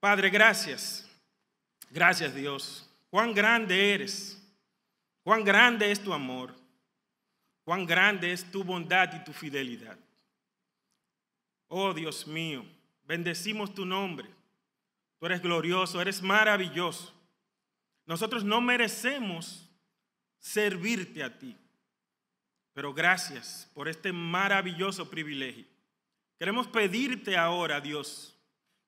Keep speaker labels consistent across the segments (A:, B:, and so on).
A: Padre, gracias. Gracias Dios. Cuán grande eres. Cuán grande es tu amor. Cuán grande es tu bondad y tu fidelidad. Oh Dios mío, bendecimos tu nombre. Tú eres glorioso, eres maravilloso. Nosotros no merecemos servirte a ti, pero gracias por este maravilloso privilegio. Queremos pedirte ahora, Dios,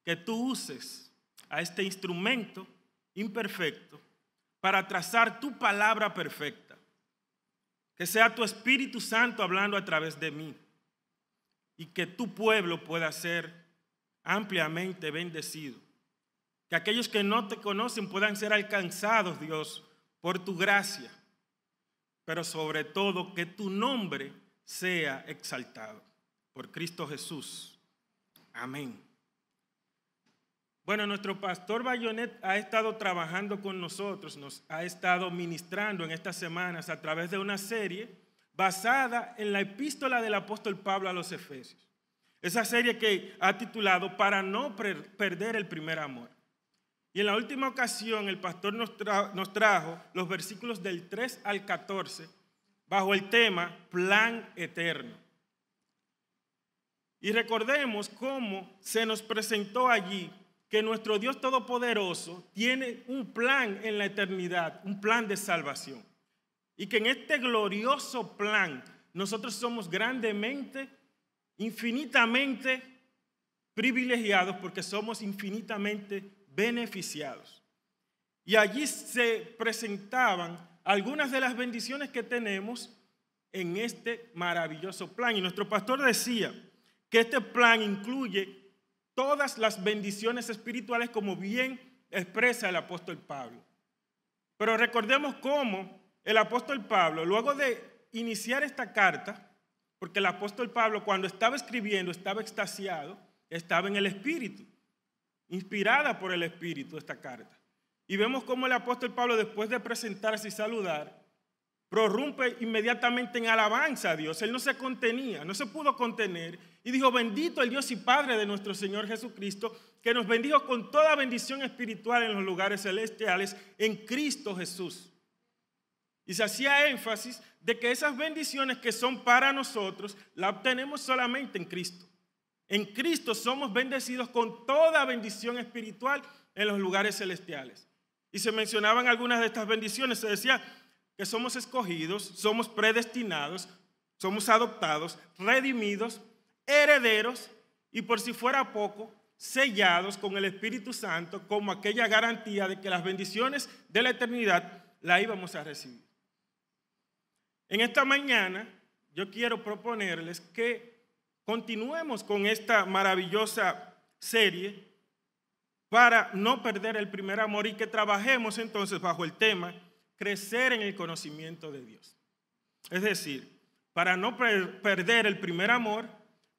A: que tú uses a este instrumento imperfecto para trazar tu palabra perfecta. Que sea tu Espíritu Santo hablando a través de mí y que tu pueblo pueda ser ampliamente bendecido. Que aquellos que no te conocen puedan ser alcanzados, Dios, por tu gracia, pero sobre todo que tu nombre sea exaltado. Por Cristo Jesús. Amén. Bueno, nuestro pastor Bayonet ha estado trabajando con nosotros, nos ha estado ministrando en estas semanas a través de una serie basada en la epístola del apóstol Pablo a los Efesios. Esa serie que ha titulado Para no perder el primer amor. Y en la última ocasión el pastor nos, trajo los versículos del 3 al 14 bajo el tema Plan Eterno. Y recordemos cómo se nos presentó allí que nuestro Dios Todopoderoso tiene un plan en la eternidad, un plan de salvación. Y que en este glorioso plan nosotros somos grandemente, infinitamente privilegiados porque somos infinitamente beneficiados. Y allí se presentaban algunas de las bendiciones que tenemos en este maravilloso plan. Y nuestro pastor decía que este plan incluye todas las bendiciones espirituales como bien expresa el apóstol Pablo. Pero recordemos cómo el apóstol Pablo, luego de iniciar esta carta, porque el apóstol Pablo cuando estaba escribiendo estaba extasiado, estaba en el Espíritu, inspirada por el Espíritu esta carta. Y vemos cómo el apóstol Pablo, después de presentarse y saludar, prorrumpe inmediatamente en alabanza a Dios. Él no se contenía, no se pudo contener y dijo, bendito el Dios y Padre de nuestro Señor Jesucristo, que nos bendijo con toda bendición espiritual en los lugares celestiales en Cristo Jesús. Y se hacía énfasis de que esas bendiciones que son para nosotros, las obtenemos solamente en Cristo. En Cristo somos bendecidos con toda bendición espiritual en los lugares celestiales. Y se mencionaban algunas de estas bendiciones. Se decía que somos escogidos, somos predestinados, somos adoptados, redimidos, herederos y por si fuera poco, sellados con el Espíritu Santo como aquella garantía de que las bendiciones de la eternidad la íbamos a recibir. En esta mañana yo quiero proponerles que continuemos con esta maravillosa serie para no perder el primer amor y que trabajemos entonces bajo el tema crecer en el conocimiento de Dios. Es decir, para no perder el primer amor,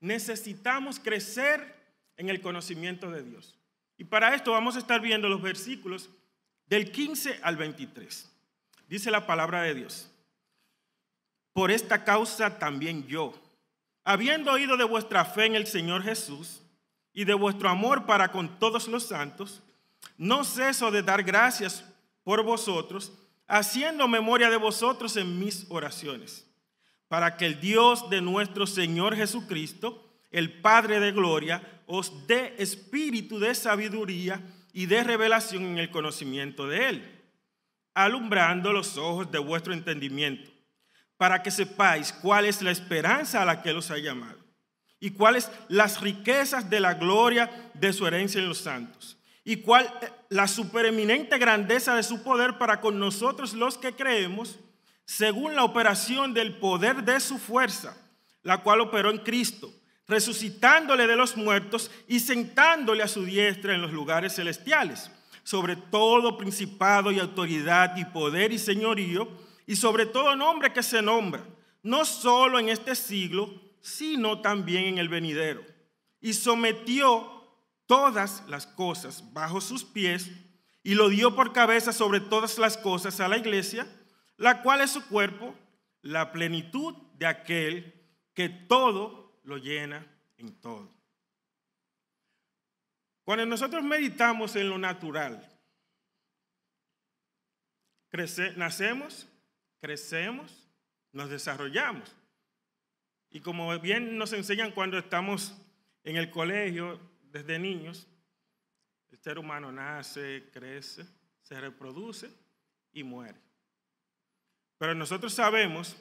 A: necesitamos crecer en el conocimiento de Dios. Y para esto vamos a estar viendo los versículos del 15 al 23. Dice la palabra de Dios. Por esta causa también yo, habiendo oído de vuestra fe en el Señor Jesús y de vuestro amor para con todos los santos, no ceso de dar gracias por vosotros, haciendo memoria de vosotros en mis oraciones para que el Dios de nuestro Señor Jesucristo, el Padre de Gloria, os dé espíritu de sabiduría y de revelación en el conocimiento de Él, alumbrando los ojos de vuestro entendimiento, para que sepáis cuál es la esperanza a la que los ha llamado y cuáles las riquezas de la gloria de su herencia en los santos y cuál eh, la supereminente grandeza de su poder para con nosotros los que creemos según la operación del poder de su fuerza, la cual operó en Cristo, resucitándole de los muertos y sentándole a su diestra en los lugares celestiales, sobre todo principado y autoridad y poder y señorío, y sobre todo nombre que se nombra, no solo en este siglo, sino también en el venidero. Y sometió todas las cosas bajo sus pies y lo dio por cabeza sobre todas las cosas a la iglesia la cual es su cuerpo, la plenitud de aquel que todo lo llena en todo. Cuando nosotros meditamos en lo natural, nacemos, crecemos, nos desarrollamos. Y como bien nos enseñan cuando estamos en el colegio desde niños, el ser humano nace, crece, se reproduce y muere. Pero nosotros sabemos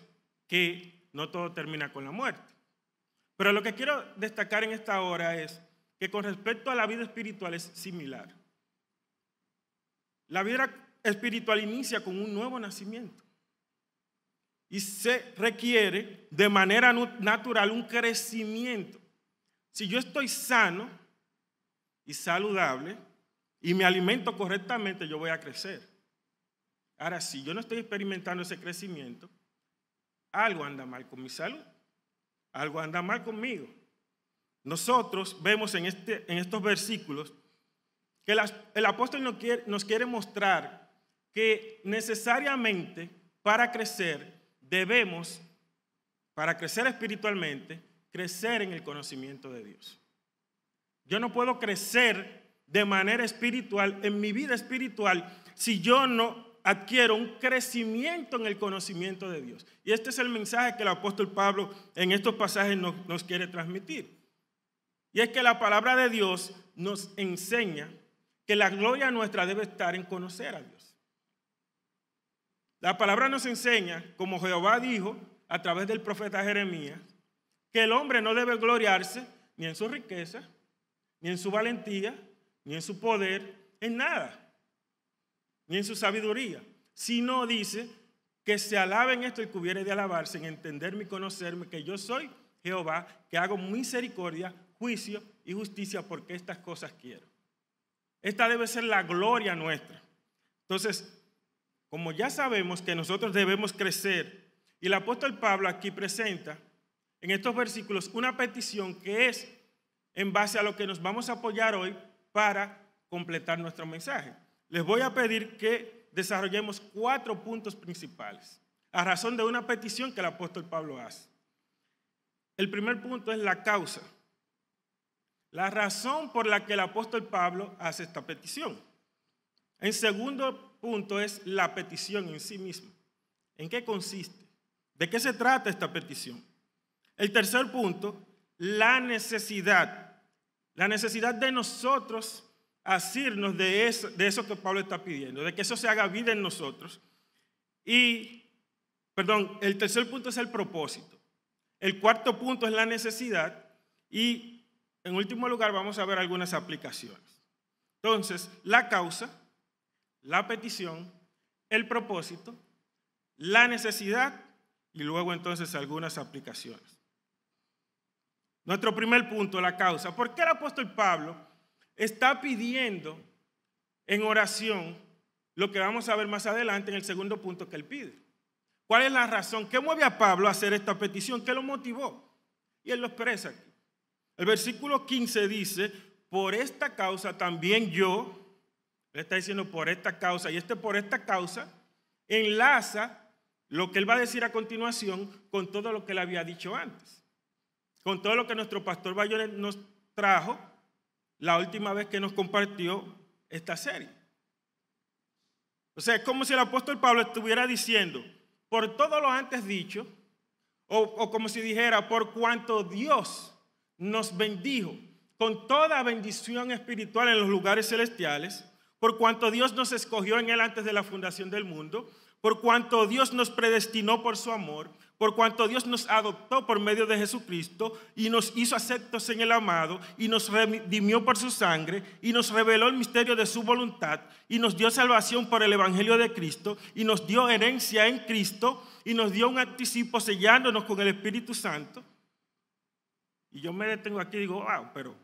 A: que no todo termina con la muerte. Pero lo que quiero destacar en esta hora es que con respecto a la vida espiritual es similar. La vida espiritual inicia con un nuevo nacimiento y se requiere de manera natural un crecimiento. Si yo estoy sano y saludable y me alimento correctamente, yo voy a crecer. Ahora, si yo no estoy experimentando ese crecimiento, algo anda mal con mi salud, algo anda mal conmigo. Nosotros vemos en, este, en estos versículos que el apóstol nos quiere, nos quiere mostrar que necesariamente para crecer debemos, para crecer espiritualmente, crecer en el conocimiento de Dios. Yo no puedo crecer de manera espiritual, en mi vida espiritual, si yo no adquiere un crecimiento en el conocimiento de Dios. Y este es el mensaje que el apóstol Pablo en estos pasajes nos, nos quiere transmitir. Y es que la palabra de Dios nos enseña que la gloria nuestra debe estar en conocer a Dios. La palabra nos enseña, como Jehová dijo a través del profeta Jeremías, que el hombre no debe gloriarse ni en su riqueza, ni en su valentía, ni en su poder, en nada ni en su sabiduría, sino dice que se alaben esto y que hubiere de alabarse en entenderme y conocerme que yo soy Jehová, que hago misericordia, juicio y justicia porque estas cosas quiero. Esta debe ser la gloria nuestra. Entonces, como ya sabemos que nosotros debemos crecer, y el apóstol Pablo aquí presenta en estos versículos una petición que es en base a lo que nos vamos a apoyar hoy para completar nuestro mensaje les voy a pedir que desarrollemos cuatro puntos principales a razón de una petición que el apóstol Pablo hace. El primer punto es la causa, la razón por la que el apóstol Pablo hace esta petición. El segundo punto es la petición en sí misma. ¿En qué consiste? ¿De qué se trata esta petición? El tercer punto, la necesidad. La necesidad de nosotros asirnos de eso, de eso que Pablo está pidiendo, de que eso se haga vida en nosotros. Y, perdón, el tercer punto es el propósito. El cuarto punto es la necesidad. Y en último lugar vamos a ver algunas aplicaciones. Entonces, la causa, la petición, el propósito, la necesidad y luego entonces algunas aplicaciones. Nuestro primer punto, la causa. ¿Por qué el apóstol Pablo está pidiendo en oración lo que vamos a ver más adelante en el segundo punto que él pide. ¿Cuál es la razón? ¿Qué mueve a Pablo a hacer esta petición? ¿Qué lo motivó? Y él lo expresa aquí. El versículo 15 dice, por esta causa también yo, le está diciendo por esta causa, y este por esta causa enlaza lo que él va a decir a continuación con todo lo que él había dicho antes, con todo lo que nuestro pastor Bayonet nos trajo la última vez que nos compartió esta serie. O sea, es como si el apóstol Pablo estuviera diciendo, por todo lo antes dicho, o, o como si dijera, por cuanto Dios nos bendijo con toda bendición espiritual en los lugares celestiales, por cuanto Dios nos escogió en Él antes de la fundación del mundo, por cuanto Dios nos predestinó por su amor, por cuanto Dios nos adoptó por medio de Jesucristo y nos hizo aceptos en el amado y nos redimió por su sangre y nos reveló el misterio de su voluntad y nos dio salvación por el Evangelio de Cristo y nos dio herencia en Cristo y nos dio un anticipo sellándonos con el Espíritu Santo. Y yo me detengo aquí y digo, wow, pero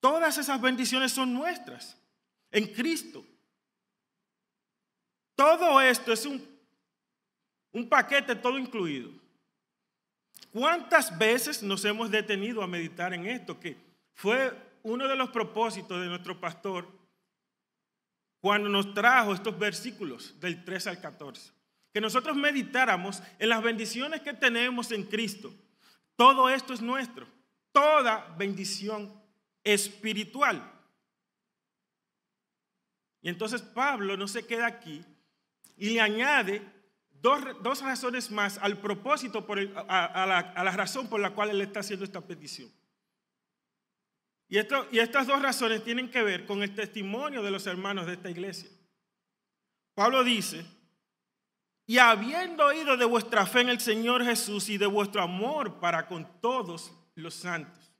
A: todas esas bendiciones son nuestras en Cristo. Todo esto es un, un paquete todo incluido. ¿Cuántas veces nos hemos detenido a meditar en esto? Que fue uno de los propósitos de nuestro pastor cuando nos trajo estos versículos del 3 al 14. Que nosotros meditáramos en las bendiciones que tenemos en Cristo. Todo esto es nuestro. Toda bendición espiritual. Y entonces Pablo no se queda aquí y le añade dos, razones más al propósito, a, la, a, la, razón por la cual él está haciendo esta petición. Y, esto, y estas dos razones tienen que ver con el testimonio de los hermanos de esta iglesia. Pablo dice, y habiendo oído de vuestra fe en el Señor Jesús y de vuestro amor para con todos los santos,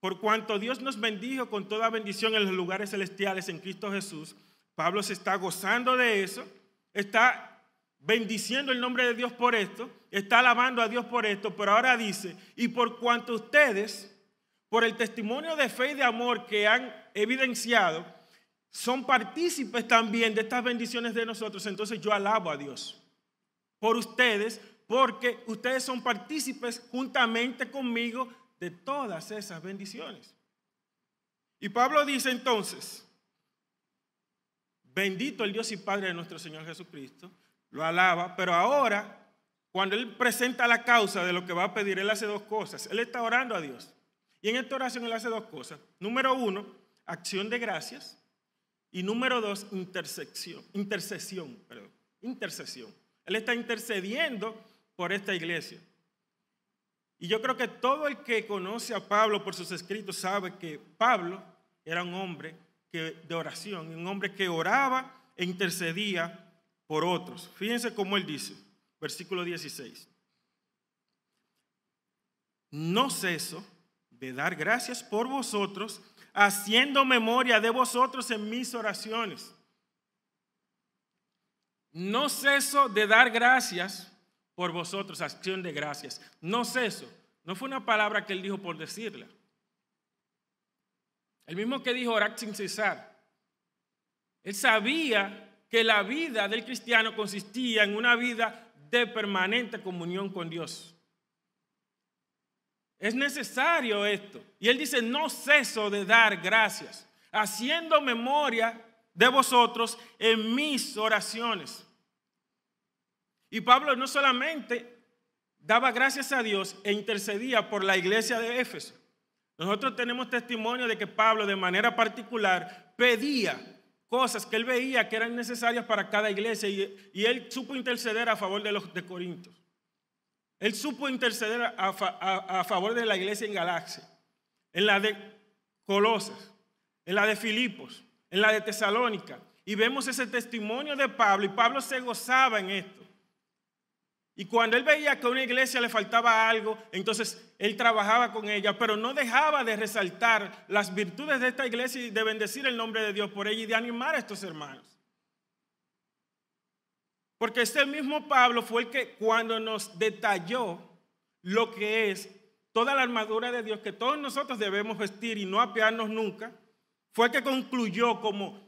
A: por cuanto Dios nos bendijo con toda bendición en los lugares celestiales en Cristo Jesús, Pablo se está gozando de eso, está bendiciendo el nombre de Dios por esto, está alabando a Dios por esto, pero ahora dice, y por cuanto ustedes, por el testimonio de fe y de amor que han evidenciado, son partícipes también de estas bendiciones de nosotros, entonces yo alabo a Dios por ustedes, porque ustedes son partícipes juntamente conmigo de todas esas bendiciones. Y Pablo dice entonces, Bendito el Dios y Padre de nuestro Señor Jesucristo, lo alaba, pero ahora, cuando Él presenta la causa de lo que va a pedir, Él hace dos cosas. Él está orando a Dios. Y en esta oración Él hace dos cosas. Número uno, acción de gracias. Y número dos, intercesión. Perdón, intercesión. Él está intercediendo por esta iglesia. Y yo creo que todo el que conoce a Pablo por sus escritos sabe que Pablo era un hombre de oración, un hombre que oraba e intercedía por otros. Fíjense cómo él dice, versículo 16. No ceso de dar gracias por vosotros, haciendo memoria de vosotros en mis oraciones. No ceso de dar gracias por vosotros, acción de gracias. No ceso. No fue una palabra que él dijo por decirla. El mismo que dijo Orac sin cesar. Él sabía que la vida del cristiano consistía en una vida de permanente comunión con Dios. Es necesario esto. Y él dice, no ceso de dar gracias, haciendo memoria de vosotros en mis oraciones. Y Pablo no solamente daba gracias a Dios e intercedía por la iglesia de Éfeso, nosotros tenemos testimonio de que Pablo de manera particular pedía cosas que él veía que eran necesarias para cada iglesia y, él supo interceder a favor de los de Corinto. Él supo interceder a, a favor de la iglesia en Galaxia, en la de Colosas, en la de Filipos, en la de Tesalónica. Y vemos ese testimonio de Pablo y Pablo se gozaba en esto. Y cuando él veía que a una iglesia le faltaba algo, entonces él trabajaba con ella, pero no dejaba de resaltar las virtudes de esta iglesia y de bendecir el nombre de Dios por ella y de animar a estos hermanos. Porque este mismo Pablo fue el que cuando nos detalló lo que es toda la armadura de Dios que todos nosotros debemos vestir y no apearnos nunca, fue el que concluyó como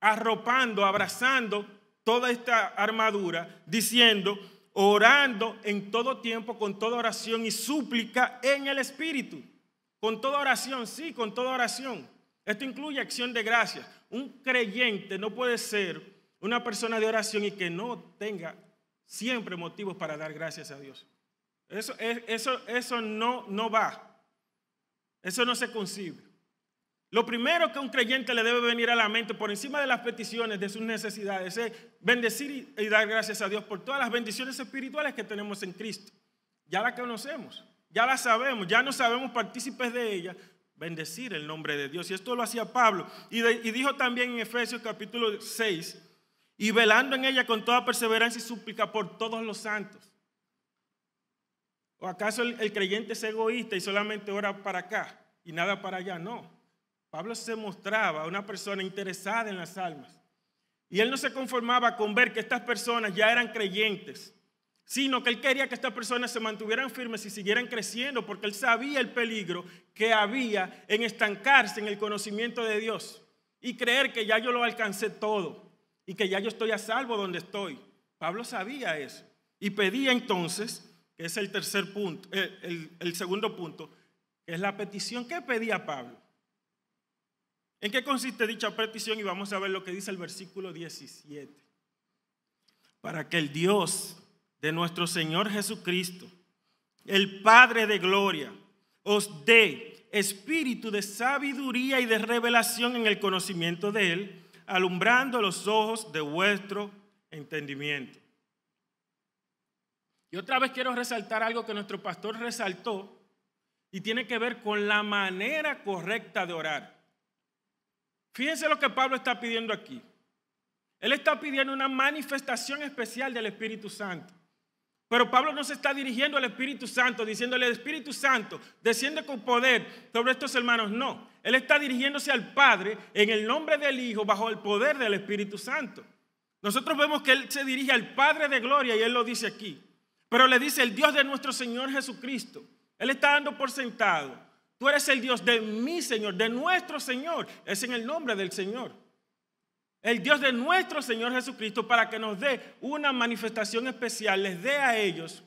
A: arropando, abrazando toda esta armadura, diciendo, orando en todo tiempo, con toda oración y súplica en el Espíritu. Con toda oración, sí, con toda oración. Esto incluye acción de gracias. Un creyente no puede ser una persona de oración y que no tenga siempre motivos para dar gracias a Dios. Eso, eso, eso no, no va. Eso no se concibe. Lo primero que un creyente le debe venir a la mente por encima de las peticiones, de sus necesidades, es bendecir y dar gracias a Dios por todas las bendiciones espirituales que tenemos en Cristo. Ya la conocemos, ya la sabemos, ya no sabemos partícipes de ella, bendecir el nombre de Dios. Y esto lo hacía Pablo. Y, dijo también en Efesios capítulo 6, y velando en ella con toda perseverancia y súplica por todos los santos. ¿O acaso el creyente es egoísta y solamente ora para acá y nada para allá? No. Pablo se mostraba una persona interesada en las almas. Y él no se conformaba con ver que estas personas ya eran creyentes, sino que él quería que estas personas se mantuvieran firmes y siguieran creciendo, porque él sabía el peligro que había en estancarse en el conocimiento de Dios y creer que ya yo lo alcancé todo y que ya yo estoy a salvo donde estoy. Pablo sabía eso y pedía entonces, que es el tercer punto, eh, el, segundo punto, que es la petición que pedía Pablo ¿En qué consiste dicha petición? Y vamos a ver lo que dice el versículo 17. Para que el Dios de nuestro Señor Jesucristo, el Padre de Gloria, os dé espíritu de sabiduría y de revelación en el conocimiento de Él, alumbrando los ojos de vuestro entendimiento. Y otra vez quiero resaltar algo que nuestro pastor resaltó y tiene que ver con la manera correcta de orar. Fíjense lo que Pablo está pidiendo aquí. Él está pidiendo una manifestación especial del Espíritu Santo. Pero Pablo no se está dirigiendo al Espíritu Santo, diciéndole, Espíritu Santo desciende con poder sobre estos hermanos. No, él está dirigiéndose al Padre en el nombre del Hijo, bajo el poder del Espíritu Santo. Nosotros vemos que él se dirige al Padre de gloria y él lo dice aquí. Pero le dice el Dios de nuestro Señor Jesucristo. Él está dando por sentado Tú eres el Dios de mi Señor, de nuestro Señor. Es en el nombre del Señor. El Dios de nuestro Señor Jesucristo para que nos dé una manifestación especial, les dé a ellos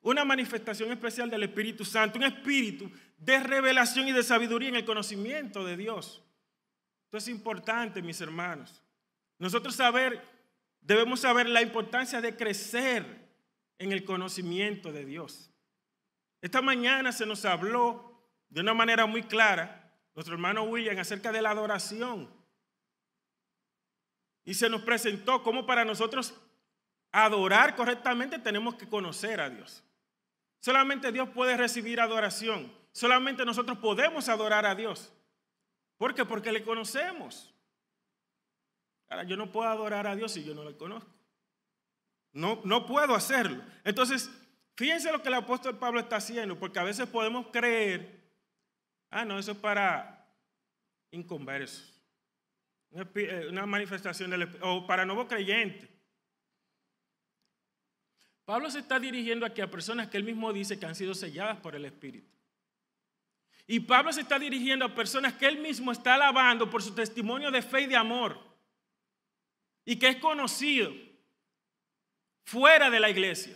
A: una manifestación especial del Espíritu Santo, un espíritu de revelación y de sabiduría en el conocimiento de Dios. Esto es importante, mis hermanos. Nosotros saber, debemos saber la importancia de crecer en el conocimiento de Dios. Esta mañana se nos habló de una manera muy clara nuestro hermano William acerca de la adoración. Y se nos presentó cómo para nosotros adorar correctamente tenemos que conocer a Dios. Solamente Dios puede recibir adoración. Solamente nosotros podemos adorar a Dios. ¿Por qué? Porque le conocemos. Ahora, yo no puedo adorar a Dios si yo no le conozco. No, no puedo hacerlo. Entonces, fíjense lo que el apóstol Pablo está haciendo, porque a veces podemos creer Ah, no, eso es para inconversos. Una eh, manifestación del o para nuevo creyentes. Pablo se está dirigiendo aquí a personas que él mismo dice que han sido selladas por el Espíritu. Y Pablo se está dirigiendo a personas que él mismo está alabando por su testimonio de fe y de amor. Y que es conocido fuera de la iglesia.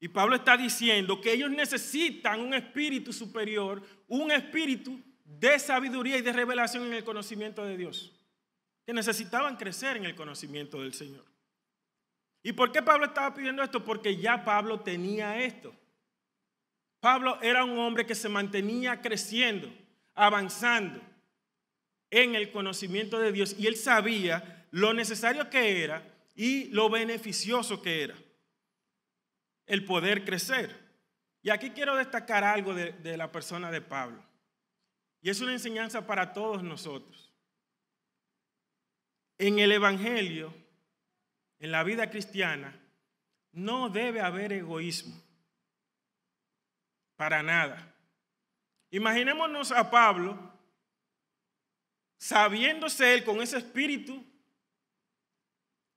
A: Y Pablo está diciendo que ellos necesitan un espíritu superior, un espíritu de sabiduría y de revelación en el conocimiento de Dios. Que necesitaban crecer en el conocimiento del Señor. ¿Y por qué Pablo estaba pidiendo esto? Porque ya Pablo tenía esto. Pablo era un hombre que se mantenía creciendo, avanzando en el conocimiento de Dios y él sabía lo necesario que era y lo beneficioso que era el poder crecer. Y aquí quiero destacar algo de, la persona de Pablo. Y es una enseñanza para todos nosotros. En el Evangelio, en la vida cristiana, no debe haber egoísmo. Para nada. Imaginémonos a Pablo, sabiéndose él con ese espíritu,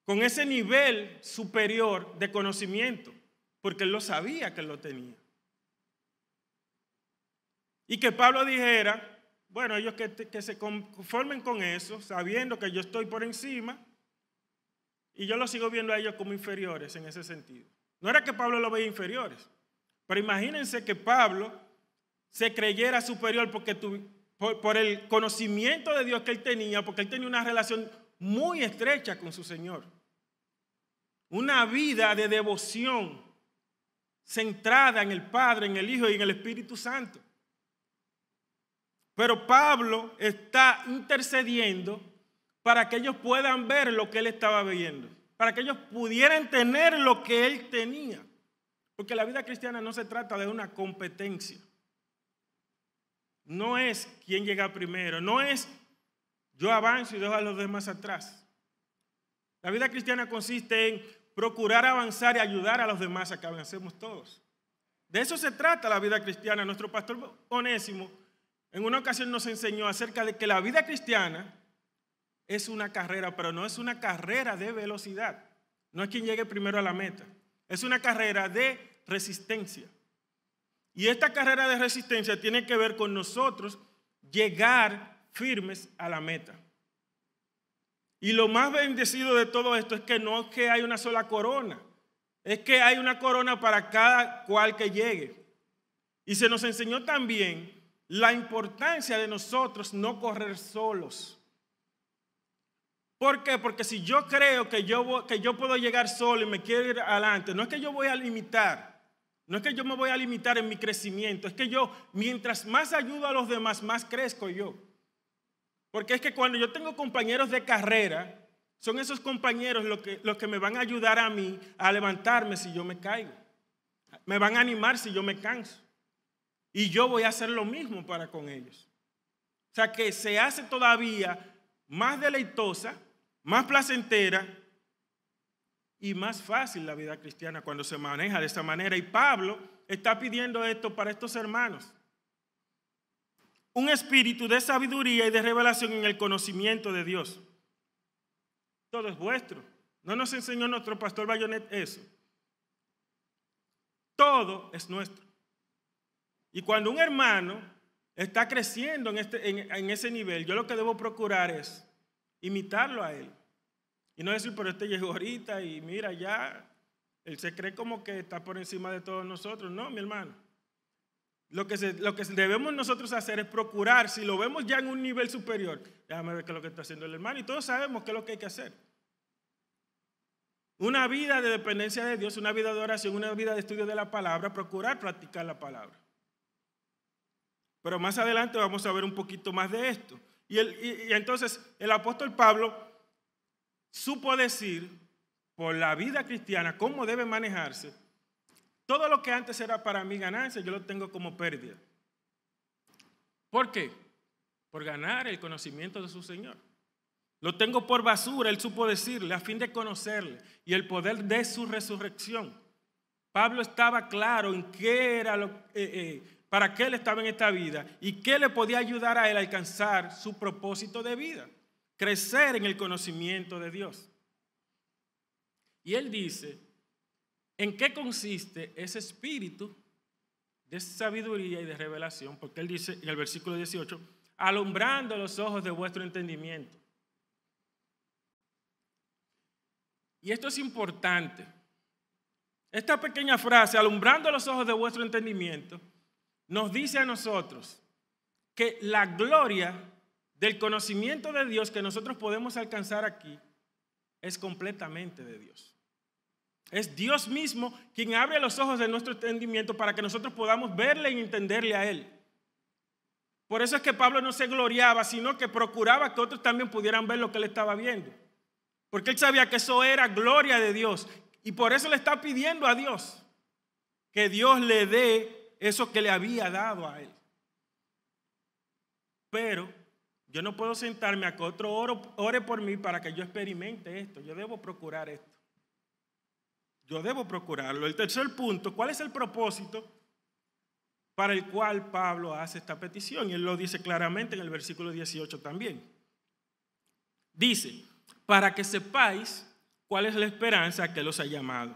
A: con ese nivel superior de conocimiento porque él lo sabía que él lo tenía. Y que Pablo dijera, bueno, ellos que, se conformen con eso, sabiendo que yo estoy por encima, y yo lo sigo viendo a ellos como inferiores en ese sentido. No era que Pablo lo veía inferiores, pero imagínense que Pablo se creyera superior porque por el conocimiento de Dios que él tenía, porque él tenía una relación muy estrecha con su Señor, una vida de devoción centrada en el Padre, en el Hijo y en el Espíritu Santo. Pero Pablo está intercediendo para que ellos puedan ver lo que él estaba viendo, para que ellos pudieran tener lo que él tenía. Porque la vida cristiana no se trata de una competencia. No es quién llega primero, no es yo avanzo y dejo a los demás atrás. La vida cristiana consiste en procurar avanzar y ayudar a los demás a que avancemos todos. De eso se trata la vida cristiana. Nuestro pastor Onésimo en una ocasión nos enseñó acerca de que la vida cristiana es una carrera, pero no es una carrera de velocidad. No es quien llegue primero a la meta. Es una carrera de resistencia. Y esta carrera de resistencia tiene que ver con nosotros llegar firmes a la meta. Y lo más bendecido de todo esto es que no es que hay una sola corona, es que hay una corona para cada cual que llegue. Y se nos enseñó también la importancia de nosotros no correr solos. ¿Por qué? Porque si yo creo que yo, que yo puedo llegar solo y me quiero ir adelante, no es que yo voy a limitar, no es que yo me voy a limitar en mi crecimiento, es que yo, mientras más ayudo a los demás, más crezco yo. Porque es que cuando yo tengo compañeros de carrera, son esos compañeros los que, los que me van a ayudar a mí a levantarme si yo me caigo. Me van a animar si yo me canso. Y yo voy a hacer lo mismo para con ellos. O sea que se hace todavía más deleitosa, más placentera y más fácil la vida cristiana cuando se maneja de esa manera. Y Pablo está pidiendo esto para estos hermanos un espíritu de sabiduría y de revelación en el conocimiento de Dios. Todo es vuestro. No nos enseñó nuestro pastor Bayonet eso. Todo es nuestro. Y cuando un hermano está creciendo en, este, ese nivel, yo lo que debo procurar es imitarlo a él. Y no decir, pero este llegó ahorita y mira ya, él se cree como que está por encima de todos nosotros. No, mi hermano. Lo que, lo que debemos nosotros hacer es procurar, si lo vemos ya en un nivel superior, déjame ver qué es lo que está haciendo el hermano y todos sabemos qué es lo que hay que hacer. Una vida de dependencia de Dios, una vida de oración, una vida de estudio de la palabra, procurar practicar la palabra. Pero más adelante vamos a ver un poquito más de esto. Y, el, y entonces el apóstol Pablo supo decir por la vida cristiana cómo debe manejarse todo lo que antes era para mí ganancia, yo lo tengo como pérdida. ¿Por qué? Por ganar el conocimiento de su Señor. Lo tengo por basura, Él supo decirle, a fin de conocerle y el poder de su resurrección. Pablo estaba claro en qué era lo, eh, eh, para qué él estaba en esta vida y qué le podía ayudar a él a alcanzar su propósito de vida, crecer en el conocimiento de Dios. Y él dice, ¿En qué consiste ese espíritu de sabiduría y de revelación? Porque él dice en el versículo 18, alumbrando los ojos de vuestro entendimiento. Y esto es importante. Esta pequeña frase, alumbrando los ojos de vuestro entendimiento, nos dice a nosotros que la gloria del conocimiento de Dios que nosotros podemos alcanzar aquí es completamente de Dios. Es Dios mismo quien abre los ojos de nuestro entendimiento para que nosotros podamos verle y entenderle a Él. Por eso es que Pablo no se gloriaba, sino que procuraba que otros también pudieran ver lo que él estaba viendo. Porque él sabía que eso era gloria de Dios. Y por eso le está pidiendo a Dios que Dios le dé eso que le había dado a él. Pero yo no puedo sentarme a que otro ore por mí para que yo experimente esto. Yo debo procurar esto. Yo debo procurarlo. El tercer punto, ¿cuál es el propósito para el cual Pablo hace esta petición? Y él lo dice claramente en el versículo 18 también. Dice, para que sepáis cuál es la esperanza que los ha llamado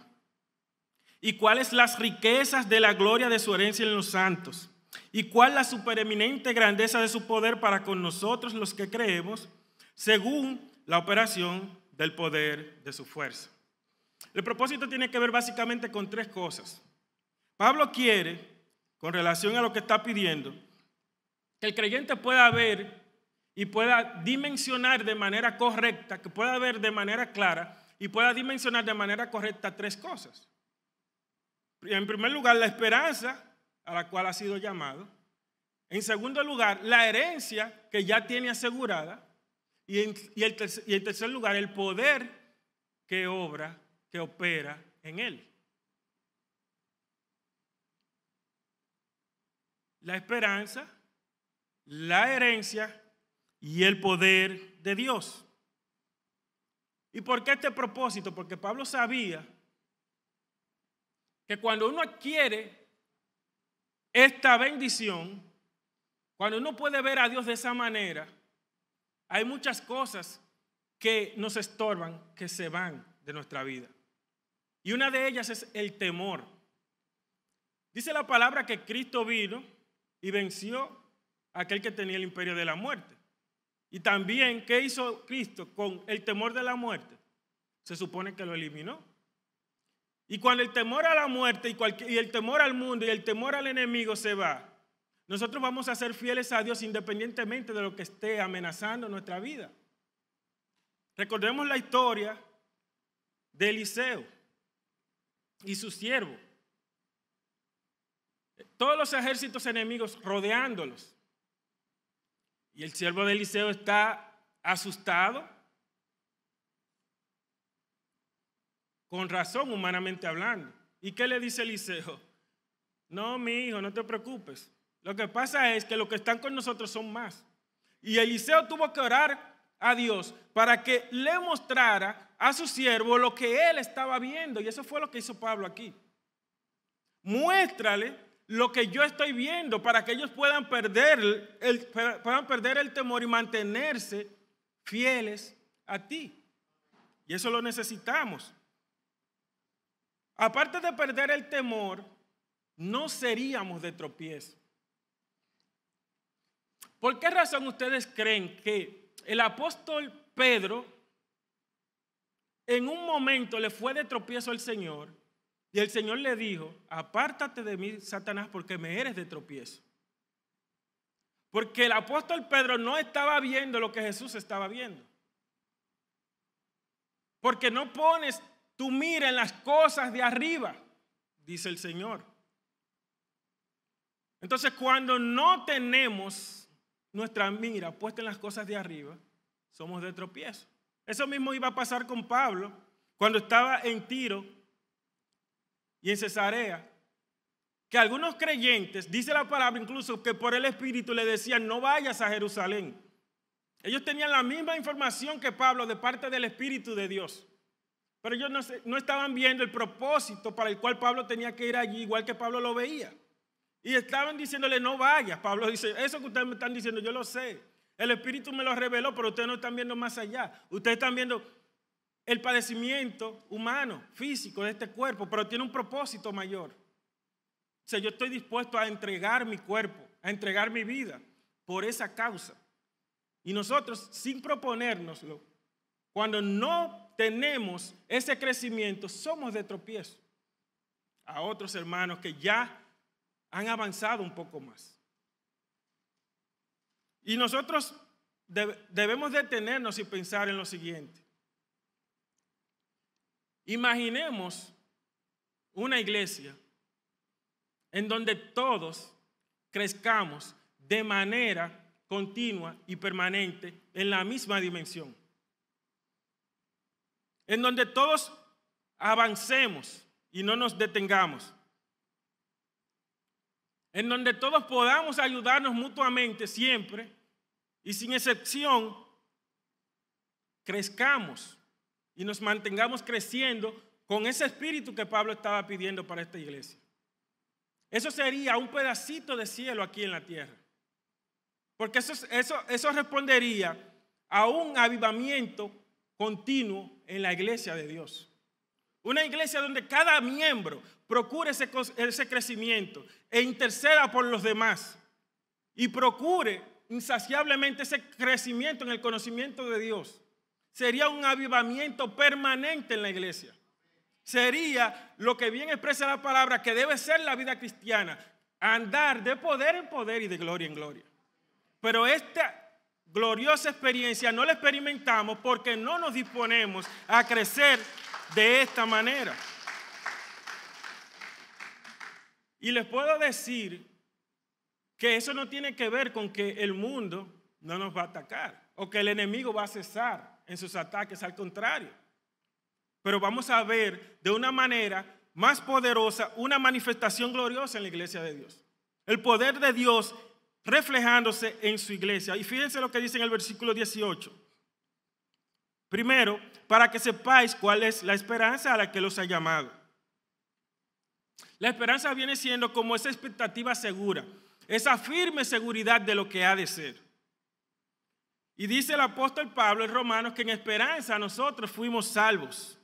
A: y cuáles las riquezas de la gloria de su herencia en los santos y cuál la supereminente grandeza de su poder para con nosotros los que creemos, según la operación del poder de su fuerza. El propósito tiene que ver básicamente con tres cosas. Pablo quiere, con relación a lo que está pidiendo, que el creyente pueda ver y pueda dimensionar de manera correcta, que pueda ver de manera clara y pueda dimensionar de manera correcta tres cosas. En primer lugar, la esperanza a la cual ha sido llamado. En segundo lugar, la herencia que ya tiene asegurada. Y en, tercer lugar, el poder que obra que opera en él. La esperanza, la herencia y el poder de Dios. ¿Y por qué este propósito? Porque Pablo sabía que cuando uno adquiere esta bendición, cuando uno puede ver a Dios de esa manera, hay muchas cosas que nos estorban, que se van de nuestra vida. Y una de ellas es el temor. Dice la palabra que Cristo vino y venció a aquel que tenía el imperio de la muerte. Y también, ¿qué hizo Cristo con el temor de la muerte? Se supone que lo eliminó. Y cuando el temor a la muerte y, y el temor al mundo y el temor al enemigo se va, nosotros vamos a ser fieles a Dios independientemente de lo que esté amenazando nuestra vida. Recordemos la historia de Eliseo y su siervo. Todos los ejércitos enemigos rodeándolos. Y el siervo de Eliseo está asustado. Con razón, humanamente hablando. ¿Y qué le dice Eliseo? No, mi hijo, no te preocupes. Lo que pasa es que los que están con nosotros son más. Y Eliseo tuvo que orar a Dios para que le mostrara a su siervo lo que él estaba viendo. Y eso fue lo que hizo Pablo aquí. Muéstrale lo que yo estoy viendo para que ellos puedan perder el, puedan perder el temor y mantenerse fieles a ti. Y eso lo necesitamos. Aparte de perder el temor, no seríamos de tropiezo. ¿Por qué razón ustedes creen que el apóstol Pedro en un momento le fue de tropiezo al Señor y el Señor le dijo, apártate de mí, Satanás, porque me eres de tropiezo. Porque el apóstol Pedro no estaba viendo lo que Jesús estaba viendo. Porque no pones tu mira en las cosas de arriba, dice el Señor. Entonces cuando no tenemos nuestra mira puesta en las cosas de arriba, somos de tropiezo. Eso mismo iba a pasar con Pablo cuando estaba en Tiro y en Cesarea. Que algunos creyentes, dice la palabra incluso, que por el Espíritu le decían, no vayas a Jerusalén. Ellos tenían la misma información que Pablo de parte del Espíritu de Dios. Pero ellos no, no estaban viendo el propósito para el cual Pablo tenía que ir allí, igual que Pablo lo veía. Y estaban diciéndole, no vaya. Pablo dice, eso que ustedes me están diciendo, yo lo sé. El Espíritu me lo reveló, pero ustedes no están viendo más allá. Ustedes están viendo el padecimiento humano, físico de este cuerpo, pero tiene un propósito mayor. O sea, yo estoy dispuesto a entregar mi cuerpo, a entregar mi vida por esa causa. Y nosotros, sin proponérnoslo, cuando no tenemos ese crecimiento, somos de tropiezo a otros hermanos que ya han avanzado un poco más. Y nosotros debemos detenernos y pensar en lo siguiente. Imaginemos una iglesia en donde todos crezcamos de manera continua y permanente en la misma dimensión. En donde todos avancemos y no nos detengamos en donde todos podamos ayudarnos mutuamente siempre y sin excepción crezcamos y nos mantengamos creciendo con ese espíritu que Pablo estaba pidiendo para esta iglesia. Eso sería un pedacito de cielo aquí en la tierra. Porque eso, eso, eso respondería a un avivamiento continuo en la iglesia de Dios. Una iglesia donde cada miembro, procure ese, crecimiento e interceda por los demás y procure insaciablemente ese crecimiento en el conocimiento de Dios. Sería un avivamiento permanente en la iglesia. Sería lo que bien expresa la palabra, que debe ser la vida cristiana, andar de poder en poder y de gloria en gloria. Pero esta gloriosa experiencia no la experimentamos porque no nos disponemos a crecer de esta manera. Y les puedo decir que eso no tiene que ver con que el mundo no nos va a atacar o que el enemigo va a cesar en sus ataques, al contrario. Pero vamos a ver de una manera más poderosa una manifestación gloriosa en la iglesia de Dios. El poder de Dios reflejándose en su iglesia. Y fíjense lo que dice en el versículo 18. Primero, para que sepáis cuál es la esperanza a la que los ha llamado la esperanza viene siendo como esa expectativa segura, esa firme seguridad de lo que ha de ser. Y dice el apóstol Pablo en Romanos que en esperanza nosotros fuimos salvos.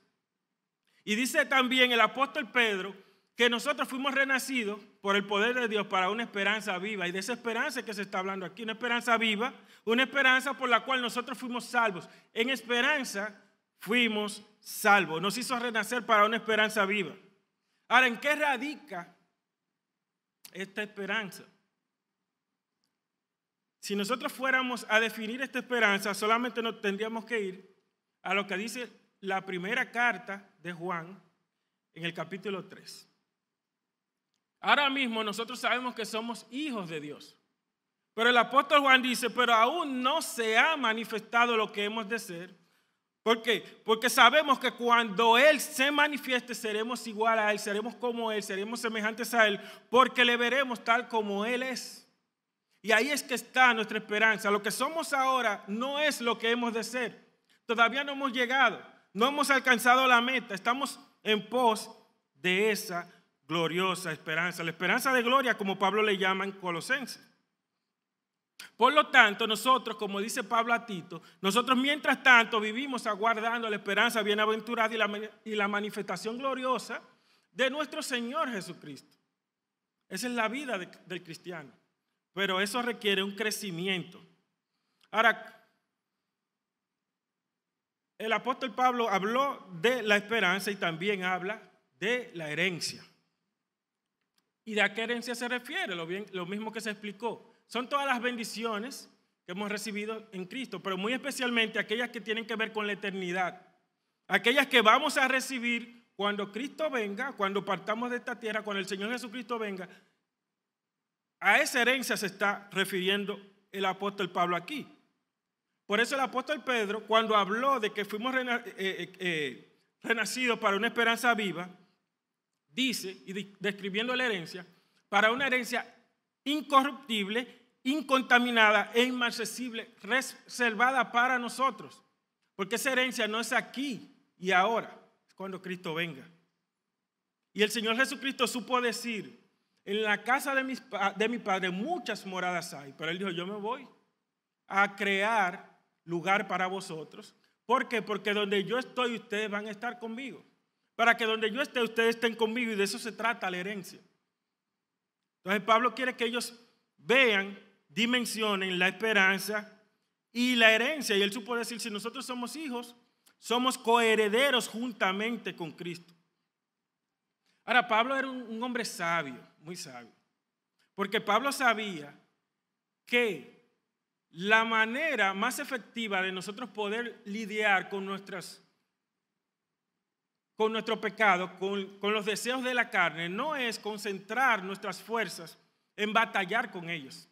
A: Y dice también el apóstol Pedro que nosotros fuimos renacidos por el poder de Dios para una esperanza viva. Y de esa esperanza que se está hablando aquí, una esperanza viva, una esperanza por la cual nosotros fuimos salvos. En esperanza fuimos salvos. Nos hizo renacer para una esperanza viva. Ahora, ¿en qué radica esta esperanza? Si nosotros fuéramos a definir esta esperanza, solamente nos tendríamos que ir a lo que dice la primera carta de Juan en el capítulo 3. Ahora mismo nosotros sabemos que somos hijos de Dios. Pero el apóstol Juan dice, pero aún no se ha manifestado lo que hemos de ser, ¿Por qué? Porque sabemos que cuando Él se manifieste seremos igual a Él, seremos como Él, seremos semejantes a Él, porque le veremos tal como Él es. Y ahí es que está nuestra esperanza. Lo que somos ahora no es lo que hemos de ser. Todavía no hemos llegado, no hemos alcanzado la meta, estamos en pos de esa gloriosa esperanza, la esperanza de gloria como Pablo le llama en Colosenses. Por lo tanto, nosotros, como dice Pablo a Tito, nosotros mientras tanto vivimos aguardando la esperanza bienaventurada y la, manifestación gloriosa de nuestro Señor Jesucristo. Esa es la vida del cristiano. Pero eso requiere un crecimiento. Ahora, el apóstol Pablo habló de la esperanza y también habla de la herencia. ¿Y de a qué herencia se refiere? lo mismo que se explicó son todas las bendiciones que hemos recibido en Cristo, pero muy especialmente aquellas que tienen que ver con la eternidad, aquellas que vamos a recibir cuando Cristo venga, cuando partamos de esta tierra, cuando el Señor Jesucristo venga. A esa herencia se está refiriendo el apóstol Pablo aquí. Por eso el apóstol Pedro, cuando habló de que fuimos eh, eh, eh, renacidos para una esperanza viva, dice, y describiendo la herencia, para una herencia incorruptible, incontaminada e inaccesible reservada para nosotros. Porque esa herencia no es aquí y ahora, es cuando Cristo venga. Y el Señor Jesucristo supo decir, en la casa de, de mi Padre muchas moradas hay, pero Él dijo, yo me voy a crear lugar para vosotros. ¿Por Porque donde yo estoy ustedes van a estar conmigo. Para que donde yo esté ustedes estén conmigo y de eso se trata la herencia. Entonces Pablo quiere que ellos vean dimensionen la esperanza y la herencia. Y él supo decir, si nosotros somos hijos, somos coherederos juntamente con Cristo. Ahora, Pablo era un, hombre sabio, muy sabio, porque Pablo sabía que la manera más efectiva de nosotros poder lidiar con nuestras con nuestro pecado, con los deseos de la carne, no es concentrar nuestras fuerzas en batallar con ellos.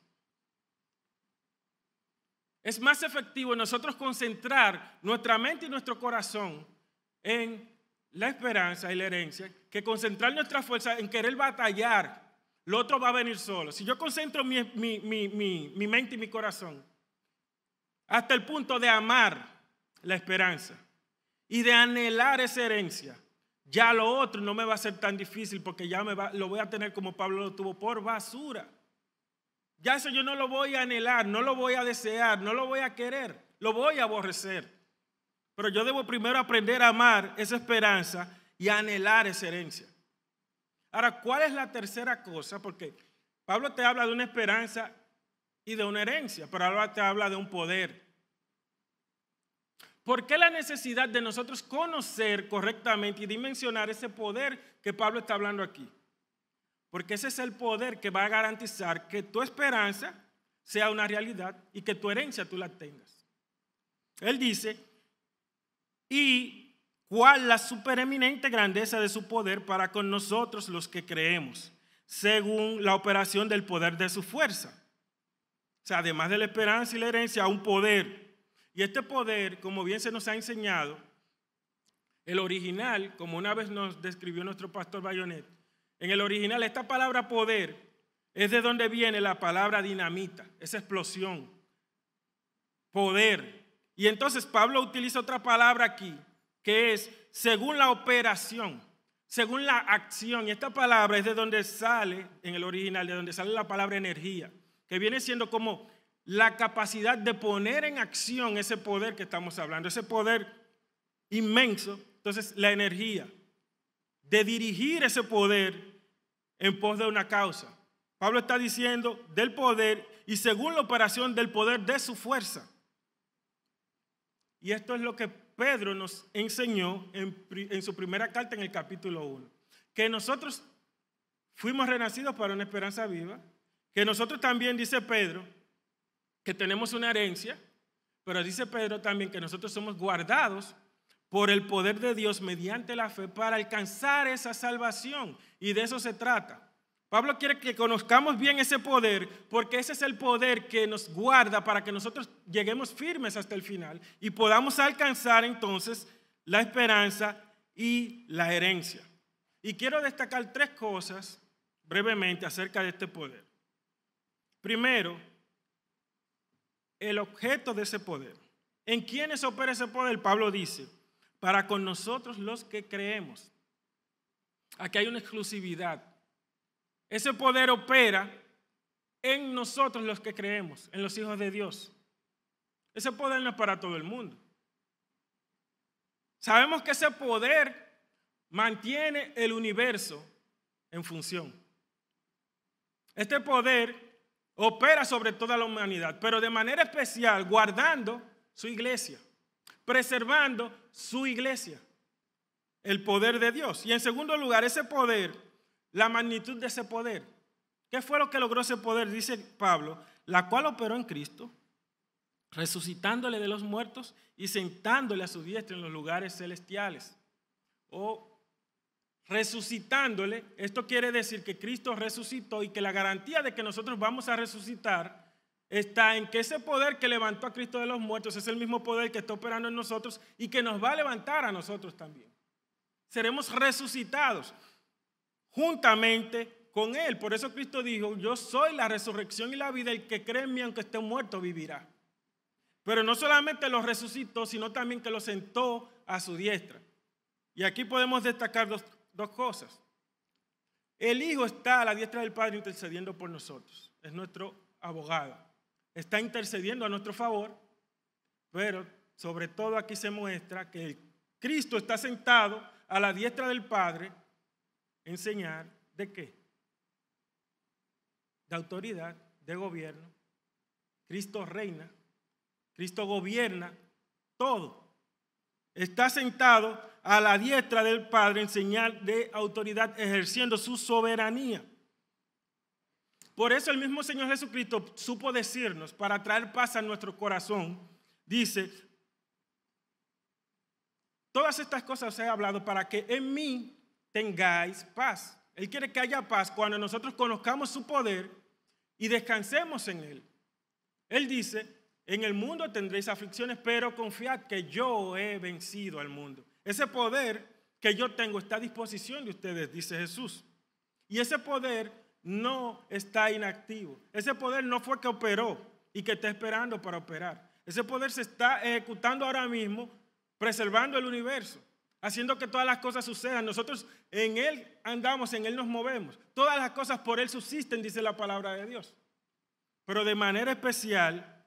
A: Es más efectivo nosotros concentrar nuestra mente y nuestro corazón en la esperanza y la herencia que concentrar nuestra fuerza en querer batallar. Lo otro va a venir solo. Si yo concentro mi, mente y mi corazón hasta el punto de amar la esperanza y de anhelar esa herencia, ya lo otro no me va a ser tan difícil porque ya me va, lo voy a tener como Pablo lo tuvo por basura. Ya eso yo no lo voy a anhelar, no lo voy a desear, no lo voy a querer, lo voy a aborrecer. Pero yo debo primero aprender a amar esa esperanza y anhelar esa herencia. Ahora, ¿cuál es la tercera cosa? Porque Pablo te habla de una esperanza y de una herencia, pero ahora te habla de un poder. ¿Por qué la necesidad de nosotros conocer correctamente y dimensionar ese poder que Pablo está hablando aquí? Porque ese es el poder que va a garantizar que tu esperanza sea una realidad y que tu herencia tú la tengas. Él dice, y cuál la supereminente grandeza de su poder para con nosotros los que creemos, según la operación del poder de su fuerza. O sea, además de la esperanza y la herencia, un poder. Y este poder, como bien se nos ha enseñado, el original, como una vez nos describió nuestro pastor Bayonet, en el original, esta palabra poder es de donde viene la palabra dinamita, esa explosión. Poder. Y entonces Pablo utiliza otra palabra aquí, que es según la operación, según la acción. Y esta palabra es de donde sale, en el original, de donde sale la palabra energía, que viene siendo como la capacidad de poner en acción ese poder que estamos hablando, ese poder inmenso. Entonces, la energía de dirigir ese poder en pos de una causa. Pablo está diciendo del poder y según la operación del poder de su fuerza. Y esto es lo que Pedro nos enseñó en, su primera carta en el capítulo 1, que nosotros fuimos renacidos para una esperanza viva, que nosotros también, dice Pedro, que tenemos una herencia, pero dice Pedro también que nosotros somos guardados por el poder de Dios mediante la fe para alcanzar esa salvación. Y de eso se trata. Pablo quiere que conozcamos bien ese poder porque ese es el poder que nos guarda para que nosotros lleguemos firmes hasta el final y podamos alcanzar entonces la esperanza y la herencia. Y quiero destacar tres cosas brevemente acerca de este poder. Primero, el objeto de ese poder. ¿En quiénes opera ese poder? Pablo dice, para con nosotros los que creemos. Aquí hay una exclusividad. Ese poder opera en nosotros los que creemos, en los hijos de Dios. Ese poder no es para todo el mundo. Sabemos que ese poder mantiene el universo en función. Este poder opera sobre toda la humanidad, pero de manera especial guardando su iglesia preservando su iglesia, el poder de Dios. Y en segundo lugar, ese poder, la magnitud de ese poder. ¿Qué fue lo que logró ese poder? Dice Pablo, la cual operó en Cristo, resucitándole de los muertos y sentándole a su diestra en los lugares celestiales. O resucitándole, esto quiere decir que Cristo resucitó y que la garantía de que nosotros vamos a resucitar está en que ese poder que levantó a Cristo de los muertos es el mismo poder que está operando en nosotros y que nos va a levantar a nosotros también. Seremos resucitados juntamente con Él. Por eso Cristo dijo, yo soy la resurrección y la vida, el que cree en mí aunque esté muerto vivirá. Pero no solamente lo resucitó, sino también que lo sentó a su diestra. Y aquí podemos destacar dos cosas. El Hijo está a la diestra del Padre intercediendo por nosotros. Es nuestro abogado está intercediendo a nuestro favor, pero sobre todo aquí se muestra que Cristo está sentado a la diestra del Padre, señal de qué? De autoridad, de gobierno. Cristo reina, Cristo gobierna todo. Está sentado a la diestra del Padre en señal de autoridad, ejerciendo su soberanía. Por eso el mismo Señor Jesucristo supo decirnos, para traer paz a nuestro corazón, dice, todas estas cosas os he hablado para que en mí tengáis paz. Él quiere que haya paz cuando nosotros conozcamos su poder y descansemos en Él. Él dice, en el mundo tendréis aflicciones, pero confiad que yo he vencido al mundo. Ese poder que yo tengo está a disposición de ustedes, dice Jesús. Y ese poder no está inactivo. Ese poder no fue que operó y que está esperando para operar. Ese poder se está ejecutando ahora mismo, preservando el universo, haciendo que todas las cosas sucedan. Nosotros en Él andamos, en Él nos movemos. Todas las cosas por Él subsisten, dice la palabra de Dios. Pero de manera especial,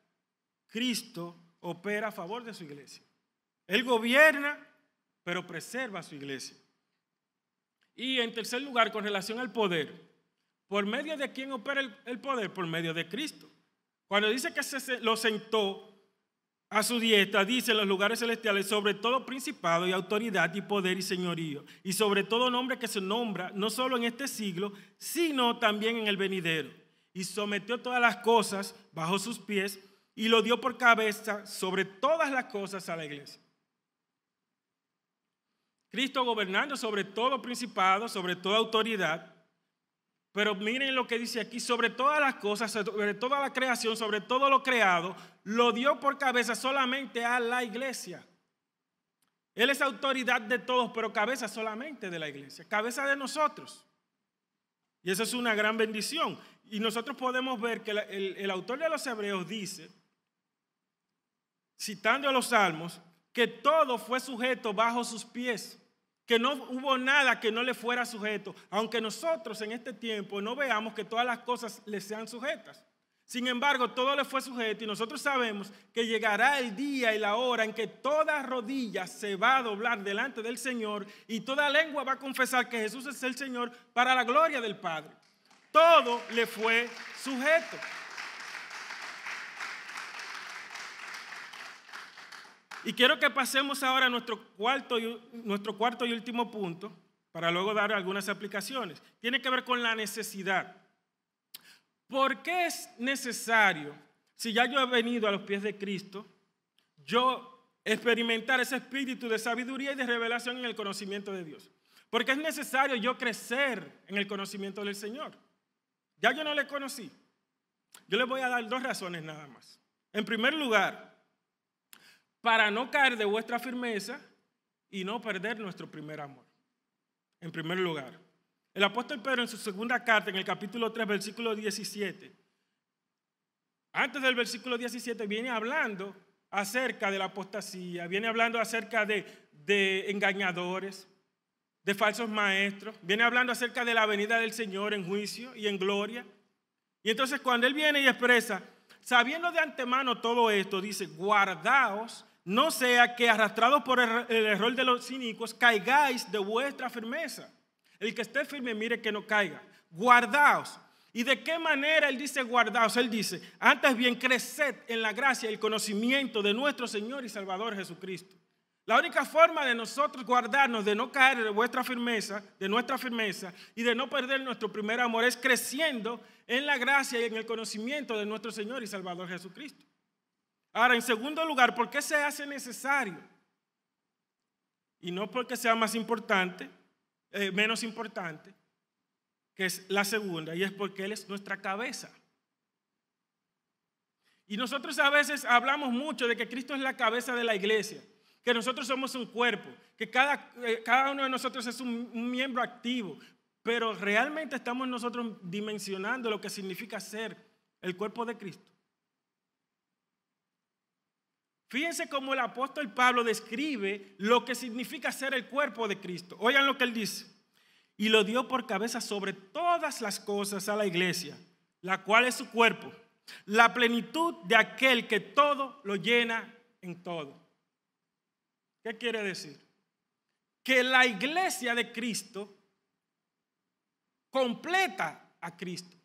A: Cristo opera a favor de su iglesia. Él gobierna, pero preserva su iglesia. Y en tercer lugar, con relación al poder, ¿Por medio de quién opera el, poder? Por medio de Cristo. Cuando dice que se, lo sentó a su diestra, dice en los lugares celestiales, sobre todo principado y autoridad y poder y señorío, y sobre todo nombre que se nombra, no solo en este siglo, sino también en el venidero. Y sometió todas las cosas bajo sus pies y lo dio por cabeza sobre todas las cosas a la iglesia. Cristo gobernando sobre todo principado, sobre toda autoridad, pero miren lo que dice aquí, sobre todas las cosas, sobre toda la creación, sobre todo lo creado, lo dio por cabeza solamente a la iglesia. Él es autoridad de todos, pero cabeza solamente de la iglesia, cabeza de nosotros. Y eso es una gran bendición. Y nosotros podemos ver que el, autor de los Hebreos dice, citando a los Salmos, que todo fue sujeto bajo sus pies que no hubo nada que no le fuera sujeto, aunque nosotros en este tiempo no veamos que todas las cosas le sean sujetas. Sin embargo, todo le fue sujeto y nosotros sabemos que llegará el día y la hora en que toda rodilla se va a doblar delante del Señor y toda lengua va a confesar que Jesús es el Señor para la gloria del Padre. Todo le fue sujeto. Y quiero que pasemos ahora a nuestro cuarto y, nuestro cuarto y último punto para luego dar algunas aplicaciones. Tiene que ver con la necesidad. ¿Por qué es necesario, si ya yo he venido a los pies de Cristo, yo experimentar ese espíritu de sabiduría y de revelación en el conocimiento de Dios? ¿Por qué es necesario yo crecer en el conocimiento del Señor. Ya yo no le conocí. Yo le voy a dar dos razones nada más. En primer lugar, para no caer de vuestra firmeza y no perder nuestro primer amor. En primer lugar, el apóstol Pedro en su segunda carta, en el capítulo 3, versículo 17, antes del versículo 17 viene hablando acerca de la apostasía, viene hablando acerca de, de engañadores, de falsos maestros, viene hablando acerca de la venida del Señor en juicio y en gloria. Y entonces cuando Él viene y expresa, sabiendo de antemano todo esto, dice, guardaos no sea que arrastrados por el error de los cínicos caigáis de vuestra firmeza. El que esté firme, mire que no caiga. Guardaos. ¿Y de qué manera Él dice guardaos? Él dice, antes bien creced en la gracia y el conocimiento de nuestro Señor y Salvador Jesucristo. La única forma de nosotros guardarnos, de no caer de vuestra firmeza, de nuestra firmeza y de no perder nuestro primer amor es creciendo en la gracia y en el conocimiento de nuestro Señor y Salvador Jesucristo. Ahora, en segundo lugar, ¿por qué se hace necesario? Y no porque sea más importante, eh, menos importante, que es la segunda, y es porque Él es nuestra cabeza. Y nosotros a veces hablamos mucho de que Cristo es la cabeza de la iglesia, que nosotros somos un cuerpo, que cada, eh, cada uno de nosotros es un miembro activo, pero realmente estamos nosotros dimensionando lo que significa ser el cuerpo de Cristo. Fíjense cómo el apóstol Pablo describe lo que significa ser el cuerpo de Cristo. Oigan lo que él dice. Y lo dio por cabeza sobre todas las cosas a la iglesia, la cual es su cuerpo, la plenitud de aquel que todo lo llena en todo. ¿Qué quiere decir? Que la iglesia de Cristo completa a Cristo,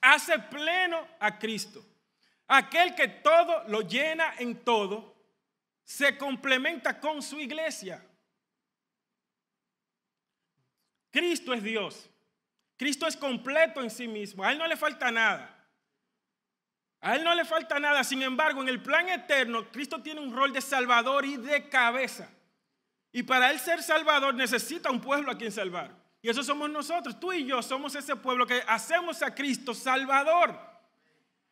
A: hace pleno a Cristo. Aquel que todo lo llena en todo, se complementa con su iglesia. Cristo es Dios. Cristo es completo en sí mismo. A Él no le falta nada. A Él no le falta nada. Sin embargo, en el plan eterno, Cristo tiene un rol de salvador y de cabeza. Y para Él ser salvador necesita un pueblo a quien salvar. Y eso somos nosotros. Tú y yo somos ese pueblo que hacemos a Cristo salvador.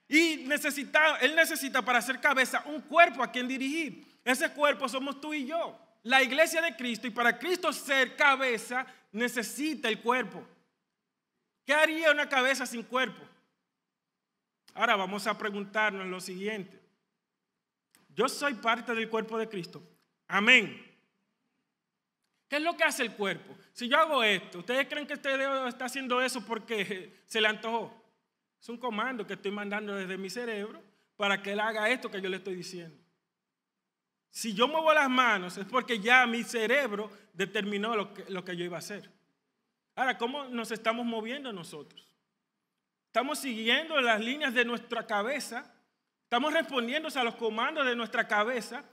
A: Y él necesita para ser cabeza un cuerpo a quien dirigir. Ese cuerpo somos tú y yo, la iglesia de Cristo. Y para Cristo ser cabeza necesita el cuerpo. ¿Qué haría una cabeza sin cuerpo? Ahora vamos a preguntarnos lo siguiente. Yo soy parte del cuerpo de Cristo. Amén. ¿Qué es lo que hace el cuerpo? Si yo hago esto, ¿ustedes creen que este está haciendo eso porque se le antojó? Es un comando que estoy mandando desde mi cerebro para que él haga esto que yo le estoy diciendo. Si yo muevo las manos es porque ya mi cerebro determinó lo que, yo iba a hacer. Ahora, ¿cómo nos estamos moviendo nosotros? Estamos siguiendo las líneas de nuestra cabeza, estamos respondiendo a los comandos de nuestra cabeza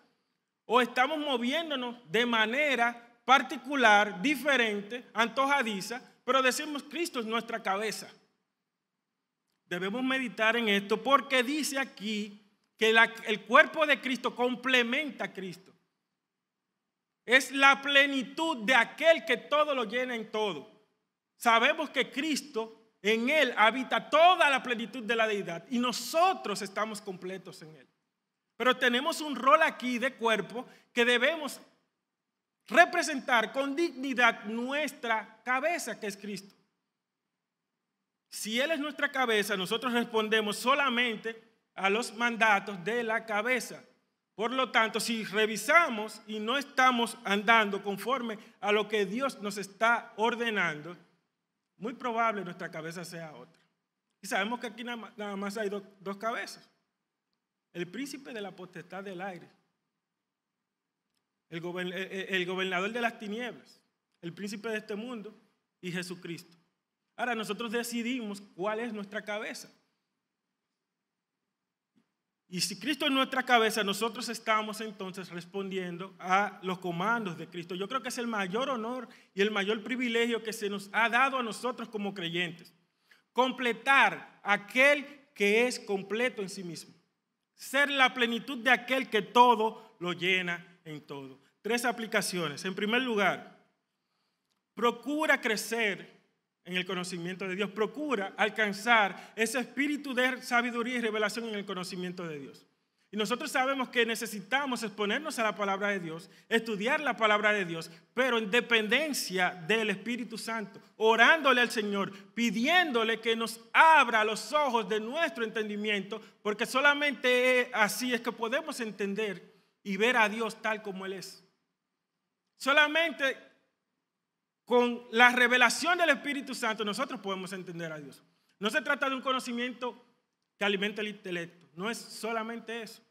A: o estamos moviéndonos de manera particular, diferente, antojadiza, pero decimos Cristo es nuestra cabeza. Debemos meditar en esto porque dice aquí que el cuerpo de Cristo complementa a Cristo. Es la plenitud de aquel que todo lo llena en todo. Sabemos que Cristo, en Él habita toda la plenitud de la deidad y nosotros estamos completos en Él. Pero tenemos un rol aquí de cuerpo que debemos representar con dignidad nuestra cabeza, que es Cristo. Si Él es nuestra cabeza, nosotros respondemos solamente a los mandatos de la cabeza. Por lo tanto, si revisamos y no estamos andando conforme a lo que Dios nos está ordenando, muy probable nuestra cabeza sea otra. Y sabemos que aquí nada más hay dos cabezas. El príncipe de la potestad del aire, el, gobernador de las tinieblas, el príncipe de este mundo y Jesucristo. Ahora nosotros decidimos cuál es nuestra cabeza. Y si Cristo es nuestra cabeza, nosotros estamos entonces respondiendo a los comandos de Cristo. Yo creo que es el mayor honor y el mayor privilegio que se nos ha dado a nosotros como creyentes. Completar aquel que es completo en sí mismo. Ser la plenitud de aquel que todo lo llena en todo. Tres aplicaciones. En primer lugar, procura crecer en el conocimiento de Dios. Procura alcanzar ese espíritu de sabiduría y revelación en el conocimiento de Dios. Y nosotros sabemos que necesitamos exponernos a la palabra de Dios, estudiar la palabra de Dios, pero en dependencia del Espíritu Santo, orándole al Señor, pidiéndole que nos abra los ojos de nuestro entendimiento, porque solamente así es que podemos entender y ver a Dios tal como Él es. Solamente con la revelación del Espíritu Santo nosotros podemos entender a Dios. No se trata de un conocimiento que alimenta el intelecto, no es solamente eso.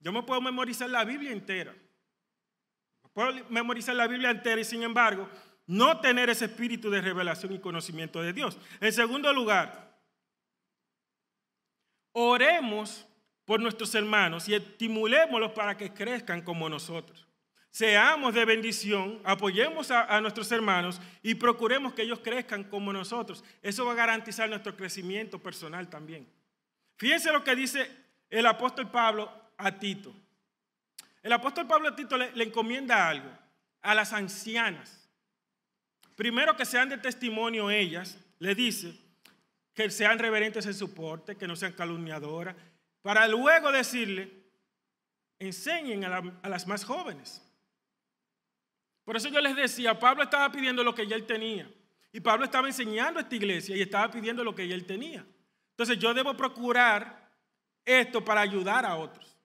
A: Yo me puedo memorizar la Biblia entera, puedo memorizar la Biblia entera y sin embargo no tener ese espíritu de revelación y conocimiento de Dios. En segundo lugar, oremos por nuestros hermanos y estimulémoslos para que crezcan como nosotros seamos de bendición, apoyemos a, nuestros hermanos y procuremos que ellos crezcan como nosotros. Eso va a garantizar nuestro crecimiento personal también. Fíjense lo que dice el apóstol Pablo a Tito. El apóstol Pablo a Tito le, encomienda algo a las ancianas. Primero que sean de testimonio ellas, le dice que sean reverentes en su porte, que no sean calumniadoras, para luego decirle, enseñen a las más jóvenes por eso yo les decía, Pablo estaba pidiendo lo que ya él tenía. Y Pablo estaba enseñando a esta iglesia y estaba pidiendo lo que ya él tenía. Entonces yo debo procurar esto para ayudar a otros.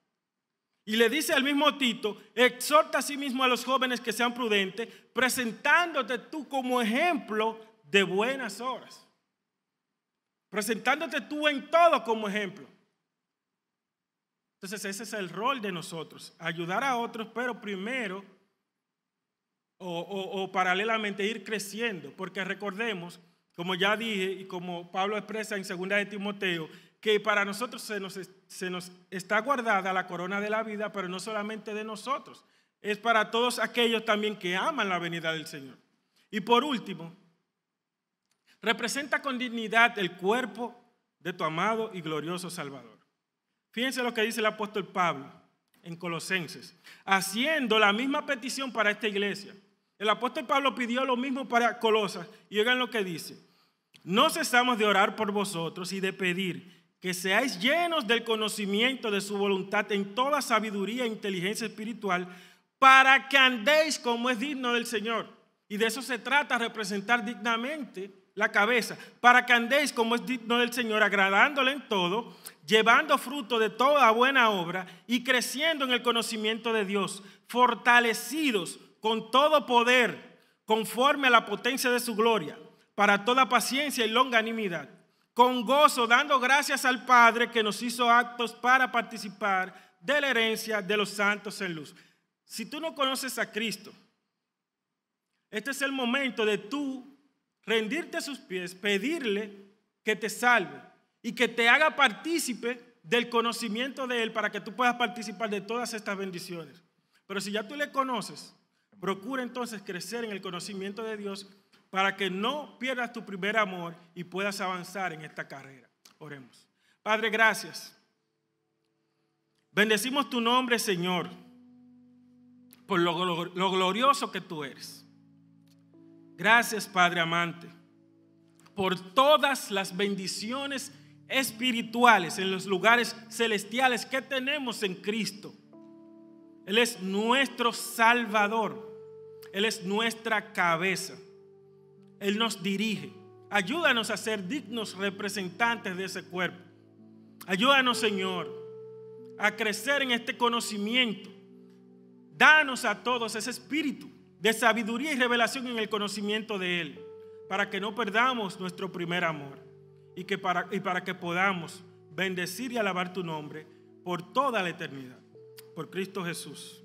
A: Y le dice al mismo Tito, exhorta a sí mismo a los jóvenes que sean prudentes, presentándote tú como ejemplo de buenas obras. Presentándote tú en todo como ejemplo. Entonces ese es el rol de nosotros, ayudar a otros, pero primero o, paralelamente ir creciendo, porque recordemos, como ya dije y como Pablo expresa en 2 de Timoteo, que para nosotros se nos, se nos está guardada la corona de la vida, pero no solamente de nosotros, es para todos aquellos también que aman la venida del Señor. Y por último, representa con dignidad el cuerpo de tu amado y glorioso Salvador. Fíjense lo que dice el apóstol Pablo en Colosenses, haciendo la misma petición para esta iglesia. El apóstol Pablo pidió lo mismo para Colosas. Y oigan lo que dice. No cesamos de orar por vosotros y de pedir que seáis llenos del conocimiento de su voluntad en toda sabiduría e inteligencia espiritual para que andéis como es digno del Señor. Y de eso se trata, representar dignamente la cabeza, para que andéis como es digno del Señor, agradándole en todo, llevando fruto de toda buena obra y creciendo en el conocimiento de Dios, fortalecidos con todo poder, conforme a la potencia de su gloria, para toda paciencia y longanimidad, con gozo, dando gracias al Padre que nos hizo actos para participar de la herencia de los santos en luz. Si tú no conoces a Cristo, este es el momento de tú rendirte a sus pies, pedirle que te salve y que te haga partícipe del conocimiento de Él para que tú puedas participar de todas estas bendiciones. Pero si ya tú le conoces, Procura entonces crecer en el conocimiento de Dios para que no pierdas tu primer amor y puedas avanzar en esta carrera. Oremos. Padre, gracias. Bendecimos tu nombre, Señor, por lo, glorioso que tú eres. Gracias, Padre amante, por todas las bendiciones espirituales en los lugares celestiales que tenemos en Cristo. Él es nuestro Salvador. Él es nuestra cabeza. Él nos dirige. Ayúdanos a ser dignos representantes de ese cuerpo. Ayúdanos, Señor, a crecer en este conocimiento. Danos a todos ese espíritu de sabiduría y revelación en el conocimiento de Él, para que no perdamos nuestro primer amor y, que y para que podamos bendecir y alabar tu nombre por toda la eternidad. Por Cristo Jesús.